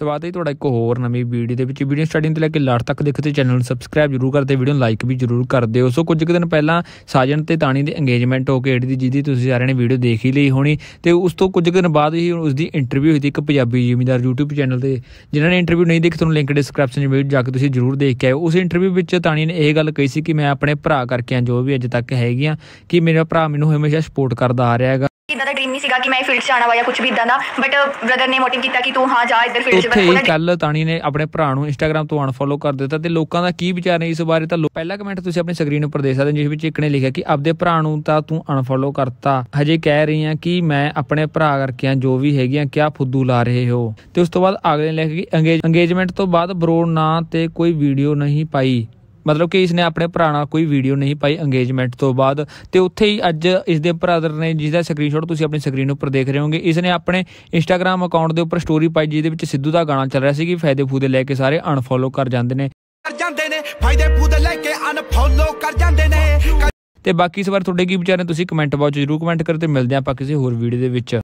ਸਵਾਗਤ ਹੈ ਤੁਹਾਡਾ ਇੱਕ ਹੋਰ ਨਵੀਂ ਵੀਡੀਓ ਦੇ ਵਿੱਚ ਵੀਡੀਓ ਸਟਾਰਟਿੰਗ ਤੋਂ ਲੈ ਕੇ ਲਾਸਟ ਤੱਕ ਦੇਖਦੇ ਤੇ ਚੈਨਲ ਨੂੰ ਸਬਸਕ੍ਰਾਈਬ ਜਰੂਰ ਕਰਦੇ ਵੀਡੀਓ ਨੂੰ ਲਾਈਕ ਵੀ ਜਰੂਰ ਕਰ ਦਿਓ ਸੋ ਕੁਝ ਕੁ ਦਿਨ ਪਹਿਲਾਂ ਸਾਜਨ ਤੇ ਤਾਣੀ ਦੇ ਇੰਗੇਜਮੈਂਟ ਹੋ ਕੇ ਏਡੀ ਦੀ ਜਿਹਦੀ ਤੁਸੀਂ ਸਾਰਿਆਂ ਨੇ ਵੀਡੀਓ ਦੇਖ ਹੀ ਲਈ ਹੋਣੀ ਤੇ ਉਸ ਤੋਂ ਕੁਝ ਦਿਨ ਬਾਅਦ ਹੀ ਉਸ ਦੀ ਇੰਟਰਵਿਊ ਹੋਈ ਸੀ ਇੱਕ ਪੰਜਾਬੀ ਜ਼ਿਮੀਦਾਰ YouTube ਚੈਨਲ ਤੇ ਜਿਨ੍ਹਾਂ ਨੇ ਇੰਟਰਵਿਊ ਨਹੀਂ ਦੇਖੀ ਤੁਹਾਨੂੰ ਲਿੰਕ ਡਿਸਕ੍ਰਿਪਸ਼ਨ ਵਿੱਚ ਜਾ ਕੇ ਤੁਸੀਂ ਜਰੂਰ ਦੇਖ ਕੇ ਆਓ ਉਸ ਇੰਟਰਵਿਊ ਵਿੱਚ ਤਾਣੀ ਨੇ ਇਹ ਗੱਲ ਕਹੀ ਸੀ ਕਿ ਮੈਂ ਆਪਣੇ ਭਰਾ ਕਰਕੇ ਆ ਜੋ ਵੀ ਅੱਜ ਤੱਕ ਹੈਗੀਆਂ ਕਿ ਮੇਰਾ ਭਰਾ ਮੈਨੂੰ ਹਮੇਸ਼ਾ ਸਪੋਰਟ ਕਰਦਾ ਆ ਰਿਹਾ ਹੈਗਾ ਇਦਾਂ ਦਾ ਡ੍ਰੀਮ ਨਹੀਂ ਸੀਗਾ ਕਿ ਮੈਂ ਫੀਲਡ 'ਚ ਆਣਾ ਵਾ ਜਾਂ ਕੁਝ ਵੀ ਇਦਾਂ ਦਾ ਬਟ ਬ੍ਰਦਰ ਨੇ ਮੋਟਿਵ ਕੀਤਾ ਕਿ ਤੂੰ ਹਾਂ ਜਾ ਇੱਧਰ ਫੀਲਡ 'ਚ ਉੱਥੇ ਹੀ ਕੱਲ ਤਾਣੀ ਨੇ ਆਪਣੇ ਭਰਾ ਨੂੰ ਇੰਸਟਾਗ੍ਰam ਤੋਂ ਅਨਫੋਲੋ ਕਰ ਦਿੱਤਾ ਤੇ ਲੋਕਾਂ ਦਾ ਕੀ ਵਿਚਾਰ ਨੇ ਇਸ ਬਾਰੇ ਤਾਂ ਪਹਿਲਾ ਕਮੈਂਟ ਤੁਸੀਂ ਆਪਣੀ ਸਕਰੀਨ ਉੱਪਰ ਦੇਖ ਸਕਦੇ ਹੋ ਜਿਸ ਵਿੱਚ ਇੱਕ ਨੇ ਲਿਖਿਆ ਕਿ ਆਪਦੇ ਭਰਾ ਨੂੰ ਤਾਂ ਤੂੰ ਅਨਫੋਲੋ ਕਰਤਾ ਹਜੇ ਕਹਿ ਰਹੀ ਆ ਕਿ ਮੈਂ ਆਪਣੇ ਭਰਾ ਕਰਕੇ ਆ ਜੋ ਵੀ ਹੈਗੀਆਂ ਕਿਆ ਫੁੱਦੂ ਲਾ ਰਹੇ ਹੋ ਤੇ ਉਸ ਤੋਂ ਬਾਅਦ ਅਗਲੇ ਨੇ ਲਿਖਿਆ ਕਿ ਅੰਗੇਜਮੈਂਟ ਤੋਂ ਬਾਅਦ ਬਰੋ ਨਾ ਤੇ ਕੋਈ ਵੀਡੀਓ ਨਹੀਂ ਪਾਈ ਮਤਲਬ ਕਿ ਇਸ ਨੇ ਆਪਣੇ ਭਰਾ ਨਾਲ ਕੋਈ ਵੀਡੀਓ ਨਹੀਂ ਪਾਈ ਅੰਗੇਜਮੈਂਟ ਤੋਂ ਬਾਅਦ ਤੇ ਉੱਥੇ ਹੀ ਅੱਜ ਇਸ ਦੇ ਭਰਾਦਰ ਨੇ ਜਿਸ ਦਾ ਸਕਰੀਨਸ਼ਾਟ ਤੁਸੀਂ ਆਪਣੀ ਸਕਰੀਨ ਉੱਪਰ ਦੇਖ ਰਹੇ ਹੋਗੇ ਇਸ ਨੇ ਆਪਣੇ ਇੰਸਟਾਗ੍ਰam ਅਕਾਊਂਟ ਦੇ ਉੱਪਰ ਸਟੋਰੀ ਪਾਈ ਜਿਹਦੇ ਵਿੱਚ ਸਿੱਧੂ ਦਾ ਗਾਣਾ ਚੱਲ ਰਿਹਾ ਸੀ ਕਿ ਫਾਇਦੇ ਫੂਦੇ ਲੈ ਕੇ ਸਾਰੇ ਅਨਫੋਲੋ ਕਰ ਜਾਂਦੇ ਨੇ ਕਰ ਜਾਂਦੇ ਨੇ ਫਾਇਦੇ ਫੂਦੇ ਲੈ ਕੇ ਅਨਫੋਲੋ ਕਰ ਜਾਂਦੇ ਨੇ ਤੇ ਬਾਕੀ ਇਸ ਵਾਰ ਤੁਹਾਡੇ ਕੀ ਵਿਚਾਰ ਨੇ ਤੁਸੀਂ ਕਮੈਂਟ ਬਾਕਸ ਜ਼ਰੂਰ ਕਮੈਂਟ ਤੇ ਮਿਲਦੇ ਆਪਾਂ ਕਿਸੇ ਹੋਰ ਵੀਡੀਓ ਦੇ ਵਿੱਚ